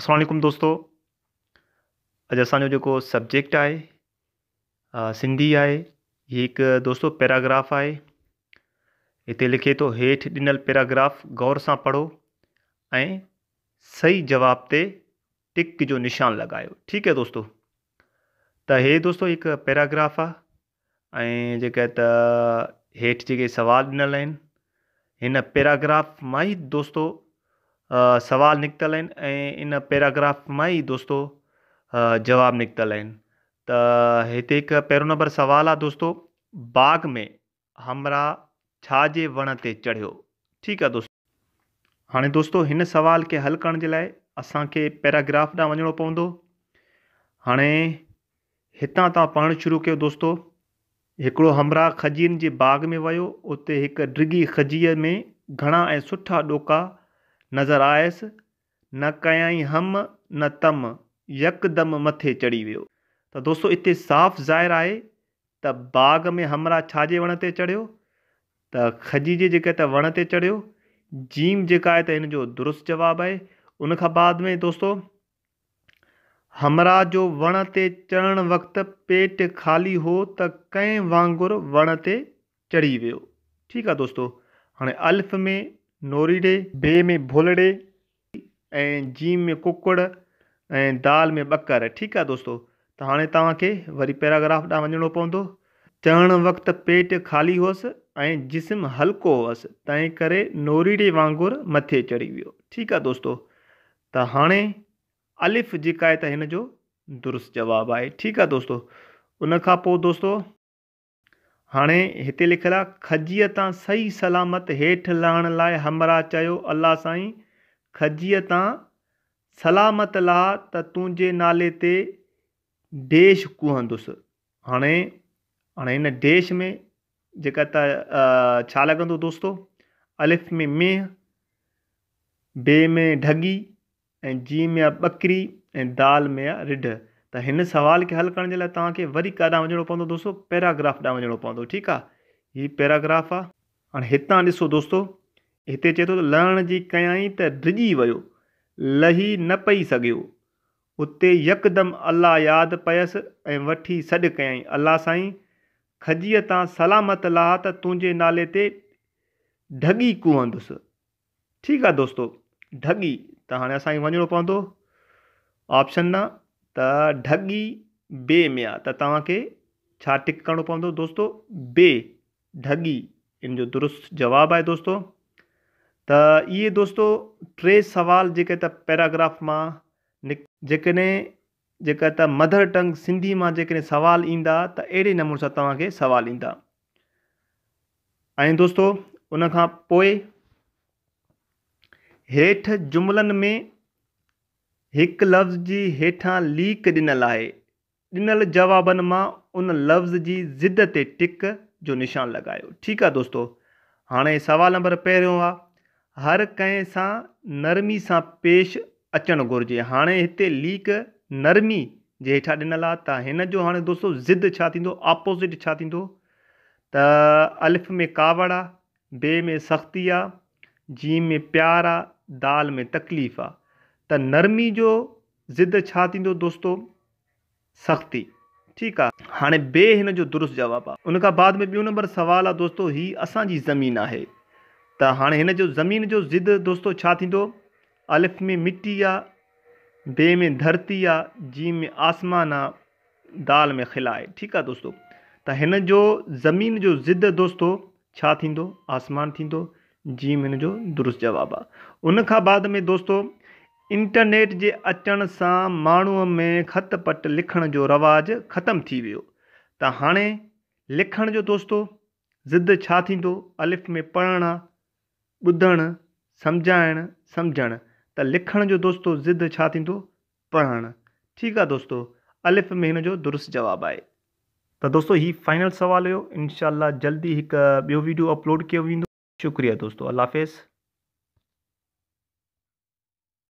असलकुम दोस्तों अज असो जो सब्जेक्ट है सिंधी आहे ये एक दोस्तों पैराग्राफ है इतने लिखे तो हेठ ॾिनल पैराग्राफ गौर से पढ़ो ऐं सही जवाब ते टिक जो निशान लॻायो ठीक है दोस्तों तो ये दोस्तों एक पैराग्राफ आठ जो सवाल दिनल इन पैराग्राफ में ही दोस्तों सवाल निकितल आहिनि ऐं इन पैराग्राफ मां ई दोस्तो जवाब निकितल आहिनि त हिते हिकु पहिरों नंबर सुवालु आहे दोस्तो बाग में हमरा छा जे वण ते चढ़ियो ठीकु आहे दोस्त हाणे दोस्तो हिन सुवाल खे हल करण जे लाइ असांखे पैराग्राफ ॾांहुं वञिणो पवंदो हाणे हितां तव्हां पढ़णु शुरू कयो दोस्तो हिकिड़ो हमरा खजीन जे बाग में वियो उते हिकु ड्रिगी खजीअ में घणा ऐं सुठा ॾोका नज़र आयस न कयाई हम न तम यकदम मथे चढ़ी वो तो दोस्तो इतने साफ़ ज़ाहिर आहे त बाग में हमरा छाजे वण ते चढ़ियो त खजी जे वण ते चढ़ियो जीम जेका आहे जो दुरुस्त जवाब आहे उन बाद में दोस्तो हमरा जो वण ते चढ़ण वक़्तु पेट खाली हो त कंहिं वांगुरु वण ते चढ़ी वो ठीक है दोस्तों हाँ अल्फ़ में नोरीड़े बे में भोलड़े ऐं जीम में कुकड़ ऐं दाल में ॿकरु ठीकु आहे दोस्तो त हाणे तव्हांखे वरी पैराग्राफ ॾांहुं वञिणो पवंदो चढ़णु वक़्तु पेट ख़ाली हुयसि ऐं जिस्मु हल्को हुयसि तंहिं करे नोरिड़े वांगुरु मथे चढ़ी वियो ठीकु आहे दोस्तो त हाणे अलिफ़ जेका आहे त हिनजो दुरुस्त जवाबु आहे ठीकु आहे दोस्तो उनखां पोइ दोस्तो हाँ हिते लिखल आहे खजीअ तां सही सलामत हेठ लहण लाइ हमरा अल्लाह अलाह खजी खजीअ तां सलामत लाइ त तुंहिंजे नाले ते देश कुहंदुसि हाँ हाँ इन डेश में जेका त छा अलिफ में मेह बे में ढगी जी में आहे ॿकरी दाल में आहे रिढ त हिन सुवाल खे हलु करण जे लाइ तव्हांखे वरी काॾां वञिणो पवंदो दोस्तो पैराग्राफ ॾांहुं वञिणो पवंदो ठीकु आहे ही पैराग्राफ आहे हाणे हितां ॾिसो दोस्तो हिते चए थो त लहण जी कयाई त डिॼी वियो लही न पई सघियो हुते यकदमि अलाह यादि पयसि ऐं वठी सॾु कयाईं अलाह साईं खजीअ तां सलामत ला त तुंहिंजे नाले ते ढगी कुहंदुसि ठीकु आहे दोस्तो ढगी त हाणे असांखे वञिणो पवंदो ऑप्शन न تا ઢગી બે મે તા તાકે છાટક કરણ પંદો દોસ્તો બે ઢગી ઇન જો दुरुસ્ત જવાબ આય દોસ્તો તા યે દોસ્તો ટ્રે સવાલ જે કે તા પેરાગ્રાફ માં જકને જે કે તા મધર ટંગ સિંધી માં જે કે સવાલ ઇંદા તા એડે નમૂનસા તાકે સવાલ ઇંદા આય દોસ્તો ઉનખા પોય હેઠ જુમલન મે हिकु लफ़्ज़ जी हेठां लीक ॾिनल आहे ॾिनल जवाबनि मां उन लफ़्ज़ जी ज़िद ते टिक जो निशान लॻायो ठीकु आहे दोस्तो हाणे सुवालु नंबर पहिरियों आहे हर कंहिं सां नरमी सां पेश अचणु घुरिजे हाणे हिते लीक नरमी जे हेठां ॾिनल आहे त हिन जो हाणे दोस्तो ज़िद छा थींदो ऑपोज़िट छा थींदो त अल्फ़ में कावड़ आहे बे में सख़्ती आहे जी में प्यारु आहे दाल में तकलीफ़ आहे त नरमी जो ज़िद छा थींदो दोस्तो सख़्ती ठीकु आहे हाणे ॿिए हिन जो दुरुस्त जवाबु आहे उन खां बाद में ॿियो नंबर सुवालु आहे दोस्तो हीअ असांजी ज़मीन आहे त हाणे हिन जो ज़मीन जो ज़िद दोस्तो छा थींदो अलिफ़ में मिटी आहे ॿिए में धरती आहे जी में आसमान आहे दाल में ख़िला आहे ठीकु आहे दोस्तो त हिन जो ज़मीन जो ज़िद दोस्तो छा थींदो आसमान थींदो जीम हिन जो दुरुस्त जवाबु आहे उन खां बाद में दोस्तो इंटरनेट जे अचण सां माण्हूअ में ख़त पट लिखण जो रवाज़ु ख़तमु थी वियो त हाणे लिखण जो दोस्तो ज़िद छा थींदो अलिफ़ में पढ़णु आहे ॿुधणु समुझाइणु समुझणु त लिखण जो दोस्तो ज़िद छा थींदो पढ़णु ठीकु आहे दोस्तो अलिफ़ में हिन जो दुरुस्त जवाबु आहे त दोस्तो हीउ फाइनल सुवालु हुयो इनशा जल्दी हिकु ॿियो वीडियो अपलोड कयो वेंदो शुक्रिया दोस्तो अलाफ़ेज़